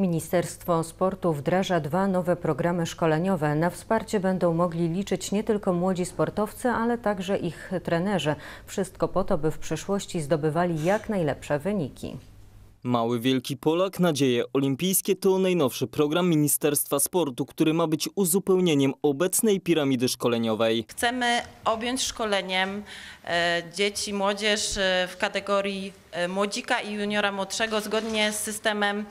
Ministerstwo Sportu wdraża dwa nowe programy szkoleniowe. Na wsparcie będą mogli liczyć nie tylko młodzi sportowcy, ale także ich trenerzy. Wszystko po to, by w przyszłości zdobywali jak najlepsze wyniki. Mały Wielki Polak Nadzieje Olimpijskie to najnowszy program Ministerstwa Sportu, który ma być uzupełnieniem obecnej piramidy szkoleniowej. Chcemy objąć szkoleniem e, dzieci, młodzież e, w kategorii e, młodzika i juniora młodszego zgodnie z systemem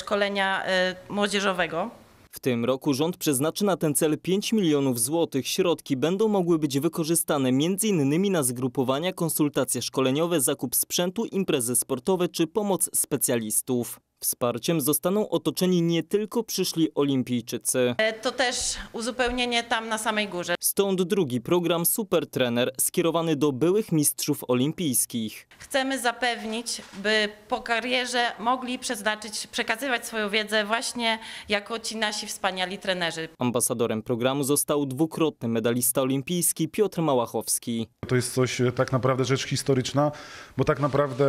szkolenia młodzieżowego. W tym roku rząd przeznaczy na ten cel 5 milionów złotych. Środki będą mogły być wykorzystane m.in. na zgrupowania, konsultacje szkoleniowe, zakup sprzętu, imprezy sportowe czy pomoc specjalistów. Wsparciem zostaną otoczeni nie tylko przyszli olimpijczycy. E, to też uzupełnienie tam na samej górze. Stąd drugi program Super Trener skierowany do byłych mistrzów olimpijskich. Chcemy zapewnić, by po karierze mogli przeznaczyć, przekazywać swoją wiedzę właśnie jako ci nasi wspaniali trenerzy. Ambasadorem programu został dwukrotny medalista olimpijski Piotr Małachowski. To jest coś e, tak naprawdę rzecz historyczna, bo tak naprawdę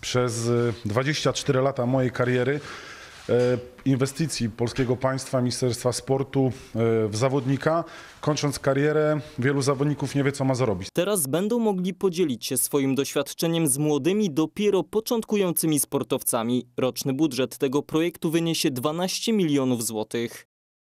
przez 24 y, lata mojej kariery e, inwestycji polskiego państwa, Ministerstwa Sportu e, w zawodnika. Kończąc karierę, wielu zawodników nie wie, co ma zrobić. Teraz będą mogli podzielić się swoim doświadczeniem z młodymi, dopiero początkującymi sportowcami. Roczny budżet tego projektu wyniesie 12 milionów złotych.